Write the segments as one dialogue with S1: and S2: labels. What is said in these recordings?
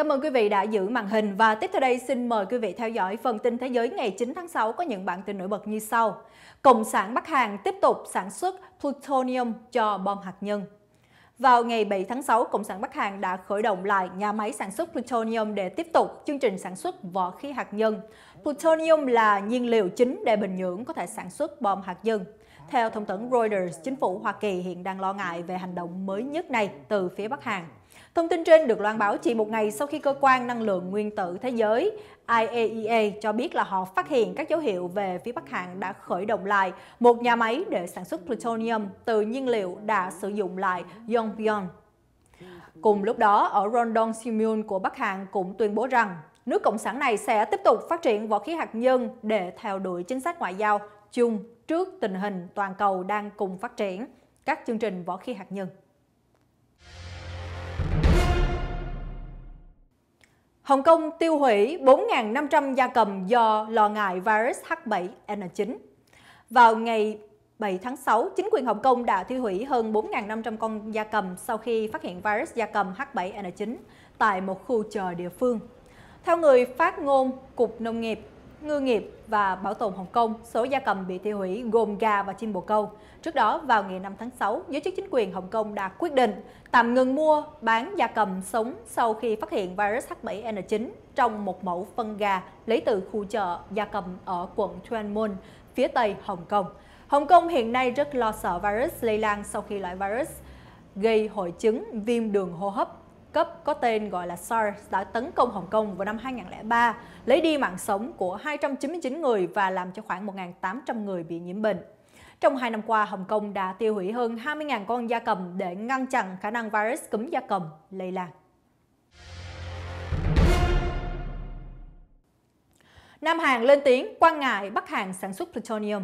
S1: Cảm ơn quý vị đã giữ màn hình và tiếp theo đây xin mời quý vị theo dõi phần tin thế giới ngày 9 tháng 6 có những bản tin nổi bật như sau. Cộng sản Bắc Hàn tiếp tục sản xuất plutonium cho bom hạt nhân. Vào ngày 7 tháng 6, Cộng sản Bắc Hàn đã khởi động lại nhà máy sản xuất plutonium để tiếp tục chương trình sản xuất vỏ khí hạt nhân. Plutonium là nhiên liệu chính để Bình Nhưỡng có thể sản xuất bom hạt nhân. Theo thông tấn Reuters, chính phủ Hoa Kỳ hiện đang lo ngại về hành động mới nhất này từ phía Bắc Hàn. Thông tin trên được loan báo chỉ một ngày sau khi cơ quan năng lượng nguyên tử thế giới IAEA e cho biết là họ phát hiện các dấu hiệu về phía Bắc Hàn đã khởi động lại một nhà máy để sản xuất plutonium từ nhiên liệu đã sử dụng lại Yongbyon. Cùng lúc đó, ở Rondon Simul của Bắc Hàn cũng tuyên bố rằng nước Cộng sản này sẽ tiếp tục phát triển vũ khí hạt nhân để theo đuổi chính sách ngoại giao chung trước tình hình toàn cầu đang cùng phát triển các chương trình vũ khí hạt nhân. Hồng Kông tiêu hủy 4.500 gia cầm do lo ngại virus H7N9. Vào ngày 7 tháng 6, chính quyền Hồng Kông đã tiêu hủy hơn 4.500 con gia cầm sau khi phát hiện virus gia cầm H7N9 tại một khu chợ địa phương. Theo người phát ngôn Cục Nông nghiệp ngư nghiệp và bảo tồn Hồng Kông, số gia cầm bị tiêu hủy gồm gà và chim bồ câu. Trước đó, vào ngày 5 tháng 6, giới chức chính quyền Hồng Kông đã quyết định tạm ngừng mua bán gia cầm sống sau khi phát hiện virus H7N9 trong một mẫu phân gà lấy từ khu chợ gia cầm ở quận Mun, phía tây Hồng Kông. Hồng Kông hiện nay rất lo sợ virus lây lan sau khi loại virus gây hội chứng viêm đường hô hấp cấp có tên gọi là SARS đã tấn công Hồng Kông vào năm 2003, lấy đi mạng sống của 299 người và làm cho khoảng 1.800 người bị nhiễm bệnh. Trong hai năm qua, Hồng Kông đã tiêu hủy hơn 20.000 con gia cầm để ngăn chặn khả năng virus cúm gia cầm lây lan. Nam Hàn lên tiếng quan ngại Bắc Hàn sản xuất plutonium.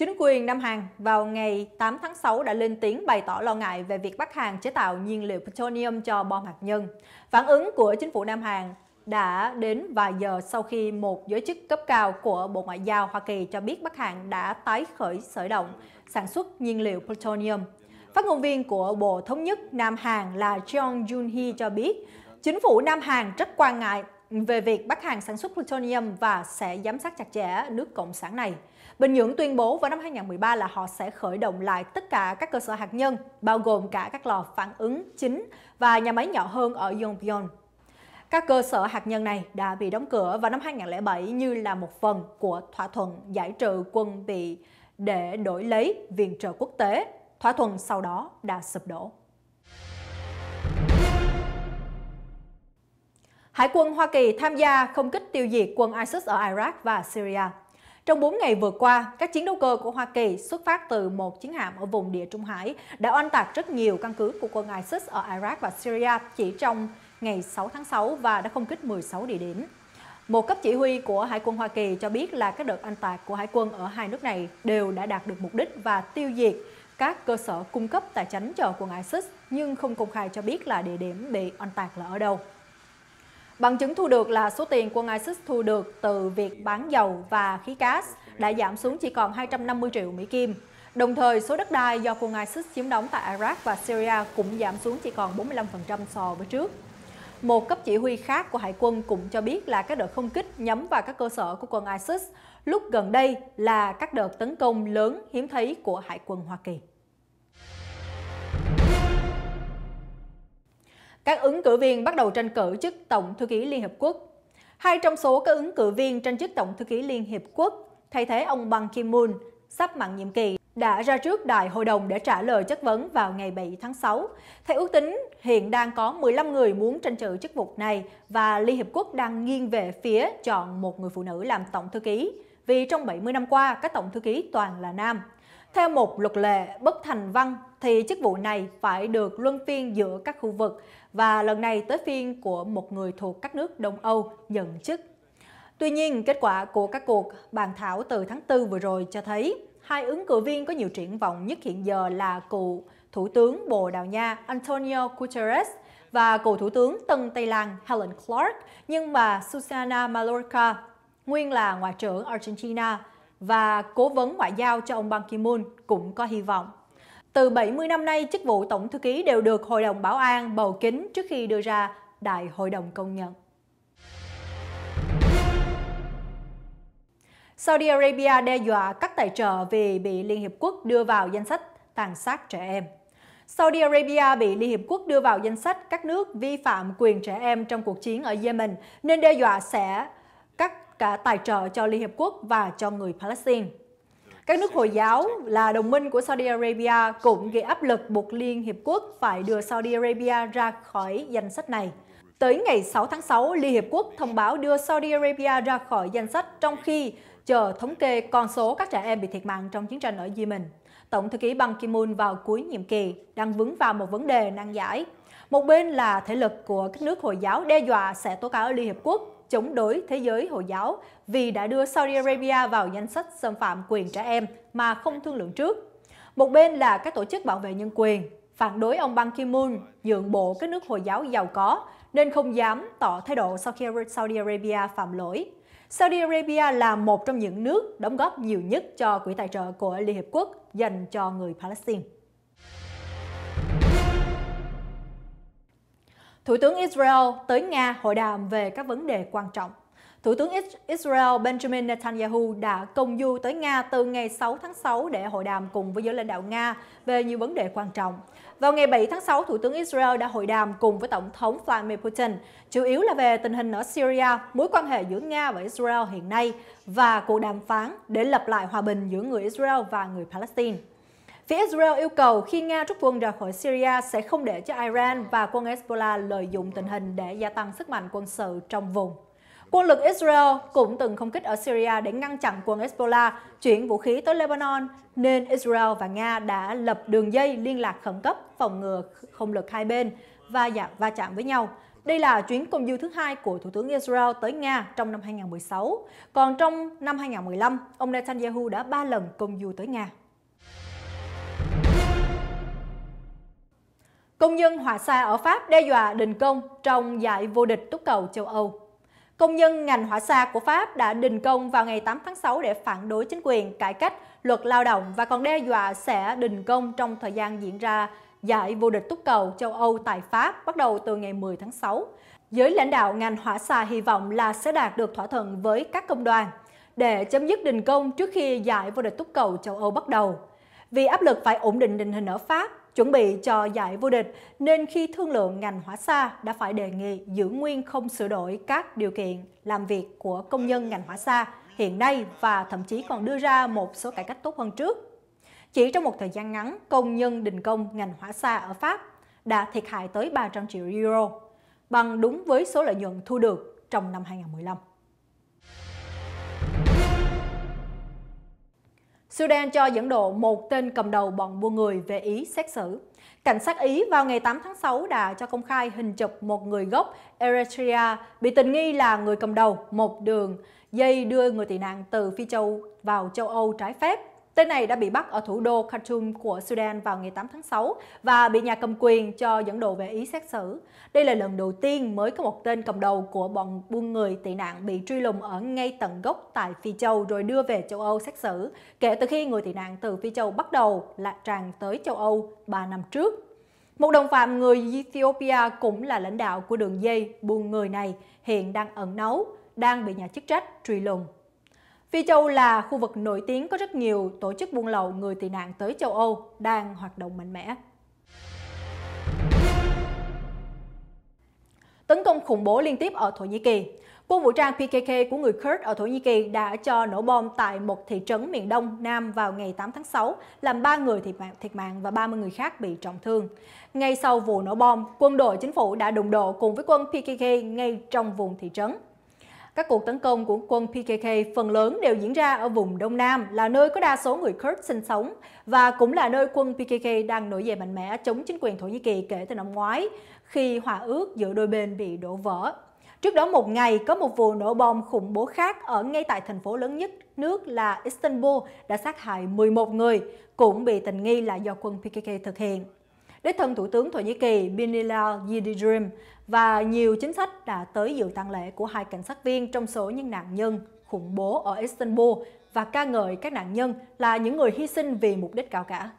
S1: Chính quyền Nam Hàn vào ngày 8 tháng 6 đã lên tiếng bày tỏ lo ngại về việc Bắc Hàn chế tạo nhiên liệu plutonium cho bom hạt nhân. Phản ứng của chính phủ Nam Hàn đã đến vài giờ sau khi một giới chức cấp cao của Bộ Ngoại giao Hoa Kỳ cho biết Bắc Hàn đã tái khởi sở động sản xuất nhiên liệu plutonium. Phát ngôn viên của Bộ Thống nhất Nam Hàn là Jeong Jun Hee cho biết, chính phủ Nam Hàn rất quan ngại về việc bắt hàng sản xuất plutonium và sẽ giám sát chặt chẽ nước Cộng sản này. Bình Nhưỡng tuyên bố vào năm 2013 là họ sẽ khởi động lại tất cả các cơ sở hạt nhân, bao gồm cả các lò phản ứng chính và nhà máy nhỏ hơn ở Yongbyon. Các cơ sở hạt nhân này đã bị đóng cửa vào năm 2007 như là một phần của thỏa thuận giải trừ quân bị để đổi lấy viện trợ quốc tế. Thỏa thuận sau đó đã sụp đổ. Hải quân Hoa Kỳ tham gia không kích tiêu diệt quân ISIS ở Iraq và Syria. Trong 4 ngày vừa qua, các chiến đấu cơ của Hoa Kỳ xuất phát từ một chiến hạm ở vùng địa Trung Hải đã oanh tạc rất nhiều căn cứ của quân ISIS ở Iraq và Syria chỉ trong ngày 6 tháng 6 và đã không kích 16 địa điểm. Một cấp chỉ huy của Hải quân Hoa Kỳ cho biết là các đợt oanh tạc của Hải quân ở hai nước này đều đã đạt được mục đích và tiêu diệt các cơ sở cung cấp tài chính cho quân ISIS nhưng không công khai cho biết là địa điểm bị oanh tạc là ở đâu. Bằng chứng thu được là số tiền của ISIS thu được từ việc bán dầu và khí gas đã giảm xuống chỉ còn 250 triệu Mỹ Kim. Đồng thời, số đất đai do quân ISIS chiếm đóng tại Iraq và Syria cũng giảm xuống chỉ còn 45% so với trước. Một cấp chỉ huy khác của Hải quân cũng cho biết là các đợt không kích nhắm vào các cơ sở của quân ISIS lúc gần đây là các đợt tấn công lớn hiếm thấy của Hải quân Hoa Kỳ. các ứng cử viên bắt đầu tranh cử chức Tổng thư ký Liên Hiệp Quốc. Hai trong số các ứng cử viên tranh chức Tổng thư ký Liên Hiệp Quốc thay thế ông Ban Ki-moon sắp mặn nhiệm kỳ đã ra trước Đại hội đồng để trả lời chất vấn vào ngày 7 tháng 6. Theo ước tính, hiện đang có 15 người muốn tranh cử chức vụ này và Liên Hiệp Quốc đang nghiêng về phía chọn một người phụ nữ làm Tổng thư ký vì trong 70 năm qua các Tổng thư ký toàn là nam. Theo một luật lệ bất thành văn thì chức vụ này phải được luân phiên giữa các khu vực và lần này tới phiên của một người thuộc các nước Đông Âu nhận chức. Tuy nhiên, kết quả của các cuộc bàn thảo từ tháng 4 vừa rồi cho thấy hai ứng cử viên có nhiều triển vọng nhất hiện giờ là cựu Thủ tướng Bồ Đào Nha Antonio Guterres và cựu Thủ tướng Tân Tây Lan Helen Clark, nhưng bà Susana Mallorca, nguyên là Ngoại trưởng Argentina, và cố vấn ngoại giao cho ông Ban Ki-moon cũng có hy vọng. Từ 70 năm nay, chức vụ Tổng thư ký đều được Hội đồng Bảo an bầu kín trước khi đưa ra Đại hội đồng công nhận. Saudi Arabia đe dọa cắt tài trợ vì bị Liên Hiệp Quốc đưa vào danh sách tàn sát trẻ em. Saudi Arabia bị Liên Hiệp Quốc đưa vào danh sách các nước vi phạm quyền trẻ em trong cuộc chiến ở Yemen, nên đe dọa sẽ cắt cả tài trợ cho Liên Hiệp Quốc và cho người Palestine. Các nước Hồi giáo là đồng minh của Saudi Arabia cũng gây áp lực buộc Liên Hiệp Quốc phải đưa Saudi Arabia ra khỏi danh sách này. Tới ngày 6 tháng 6, Liên Hiệp Quốc thông báo đưa Saudi Arabia ra khỏi danh sách trong khi chờ thống kê con số các trẻ em bị thiệt mạng trong chiến tranh ở Yemen. Tổng thư ký Ban Ki-moon vào cuối nhiệm kỳ đang vướng vào một vấn đề nan giải một bên là thể lực của các nước Hồi giáo đe dọa sẽ tố cáo Liên Hiệp Quốc chống đối thế giới Hồi giáo vì đã đưa Saudi Arabia vào danh sách xâm phạm quyền trẻ em mà không thương lượng trước. Một bên là các tổ chức bảo vệ nhân quyền, phản đối ông Ban Ki-moon nhượng bộ các nước Hồi giáo giàu có nên không dám tỏ thái độ sau khi Saudi Arabia phạm lỗi. Saudi Arabia là một trong những nước đóng góp nhiều nhất cho quỹ tài trợ của Liên Hiệp Quốc dành cho người Palestine. Thủ tướng Israel tới Nga hội đàm về các vấn đề quan trọng. Thủ tướng Israel Benjamin Netanyahu đã công du tới Nga từ ngày 6 tháng 6 để hội đàm cùng với giới lãnh đạo Nga về nhiều vấn đề quan trọng. Vào ngày 7 tháng 6, Thủ tướng Israel đã hội đàm cùng với Tổng thống Vladimir Putin, chủ yếu là về tình hình ở Syria, mối quan hệ giữa Nga và Israel hiện nay và cuộc đàm phán để lập lại hòa bình giữa người Israel và người Palestine. Phía Israel yêu cầu khi Nga rút quân ra khỏi Syria sẽ không để cho Iran và quân Hezbollah lợi dụng tình hình để gia tăng sức mạnh quân sự trong vùng. Quân lực Israel cũng từng không kích ở Syria để ngăn chặn quân Hezbollah chuyển vũ khí tới Lebanon, nên Israel và Nga đã lập đường dây liên lạc khẩn cấp phòng ngừa không lực hai bên và dạng va chạm với nhau. Đây là chuyến công du thứ hai của Thủ tướng Israel tới Nga trong năm 2016. Còn trong năm 2015, ông Netanyahu đã ba lần công du tới Nga. Công nhân Hòa xa ở Pháp đe dọa đình công trong giải vô địch túc cầu châu Âu. Công nhân ngành hỏa xa của Pháp đã đình công vào ngày 8 tháng 6 để phản đối chính quyền cải cách luật lao động và còn đe dọa sẽ đình công trong thời gian diễn ra giải vô địch túc cầu châu Âu tại Pháp bắt đầu từ ngày 10 tháng 6. Giới lãnh đạo ngành hỏa xa hy vọng là sẽ đạt được thỏa thuận với các công đoàn để chấm dứt đình công trước khi giải vô địch túc cầu châu Âu bắt đầu. Vì áp lực phải ổn định tình hình ở Pháp, Chuẩn bị cho giải vô địch nên khi thương lượng ngành hỏa xa đã phải đề nghị giữ nguyên không sửa đổi các điều kiện làm việc của công nhân ngành hỏa xa hiện nay và thậm chí còn đưa ra một số cải cách tốt hơn trước. Chỉ trong một thời gian ngắn, công nhân đình công ngành hỏa xa ở Pháp đã thiệt hại tới 300 triệu euro, bằng đúng với số lợi nhuận thu được trong năm 2015. Sudan cho dẫn độ một tên cầm đầu bọn buôn người về Ý xét xử. Cảnh sát Ý vào ngày 8 tháng 6 đã cho công khai hình chụp một người gốc Eritrea bị tình nghi là người cầm đầu một đường dây đưa người tị nạn từ Phi Châu vào châu Âu trái phép Tên này đã bị bắt ở thủ đô Khartoum của Sudan vào ngày 8 tháng 6 và bị nhà cầm quyền cho dẫn độ về Ý xét xử. Đây là lần đầu tiên mới có một tên cầm đầu của bọn buôn người tị nạn bị truy lùng ở ngay tận gốc tại Phi Châu rồi đưa về châu Âu xét xử, kể từ khi người tị nạn từ Phi Châu bắt đầu là tràn tới châu Âu 3 năm trước. Một đồng phạm người Ethiopia cũng là lãnh đạo của đường dây buôn người này hiện đang ẩn náu, đang bị nhà chức trách truy lùng. Phi châu là khu vực nổi tiếng có rất nhiều tổ chức buôn lậu người tị nạn tới châu Âu đang hoạt động mạnh mẽ. Tấn công khủng bố liên tiếp ở Thổ Nhĩ Kỳ Quân vũ trang PKK của người Kurd ở Thổ Nhĩ Kỳ đã cho nổ bom tại một thị trấn miền Đông Nam vào ngày 8 tháng 6, làm 3 người thiệt mạng, thiệt mạng và 30 người khác bị trọng thương. Ngay sau vụ nổ bom, quân đội chính phủ đã đụng độ cùng với quân PKK ngay trong vùng thị trấn. Các cuộc tấn công của quân PKK phần lớn đều diễn ra ở vùng Đông Nam, là nơi có đa số người Kurd sinh sống và cũng là nơi quân PKK đang nổi dậy mạnh mẽ chống chính quyền Thổ Nhĩ Kỳ kể từ năm ngoái, khi hòa ước giữa đôi bên bị đổ vỡ. Trước đó một ngày, có một vụ nổ bom khủng bố khác ở ngay tại thành phố lớn nhất nước là Istanbul đã sát hại 11 người, cũng bị tình nghi là do quân PKK thực hiện đích thân Thủ tướng Thổ Nhĩ Kỳ Binali Yildirim và nhiều chính sách đã tới dự tang lễ của hai cảnh sát viên trong số những nạn nhân khủng bố ở Istanbul và ca ngợi các nạn nhân là những người hy sinh vì mục đích cao cả.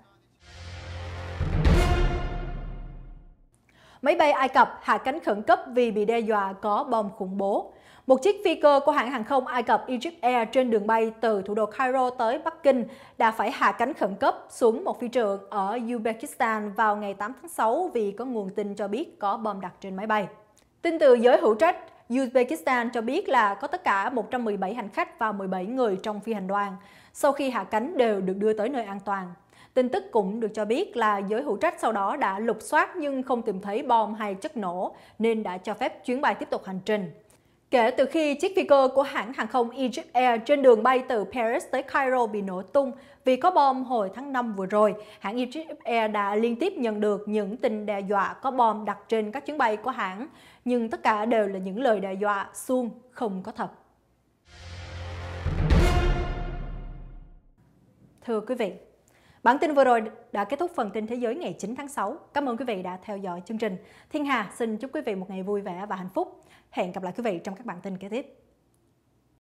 S1: máy bay Ai Cập hạ cánh khẩn cấp vì bị đe dọa có bom khủng bố. Một chiếc phi cơ của hãng hàng không Ai Cập Egypt Air trên đường bay từ thủ đô Cairo tới Bắc Kinh đã phải hạ cánh khẩn cấp xuống một phi trường ở Uzbekistan vào ngày 8 tháng 6 vì có nguồn tin cho biết có bom đặt trên máy bay. Tin từ giới hữu trách, Uzbekistan cho biết là có tất cả 117 hành khách và 17 người trong phi hành đoàn. Sau khi hạ cánh đều được đưa tới nơi an toàn. Tin tức cũng được cho biết là giới hữu trách sau đó đã lục soát nhưng không tìm thấy bom hay chất nổ nên đã cho phép chuyến bay tiếp tục hành trình. Kể từ khi chiếc phi cơ của hãng hàng không Egypt Air trên đường bay từ Paris tới Cairo bị nổ tung vì có bom hồi tháng 5 vừa rồi, hãng Egypt Air đã liên tiếp nhận được những tin đe dọa có bom đặt trên các chuyến bay của hãng, nhưng tất cả đều là những lời đe dọa suông không có thật. Thưa quý vị, Bản tin vừa rồi đã kết thúc phần tin thế giới ngày 9 tháng 6. Cảm ơn quý vị đã theo dõi chương trình. Thiên Hà xin chúc quý vị một ngày vui vẻ và hạnh phúc. Hẹn gặp lại quý vị trong các bản tin kế tiếp.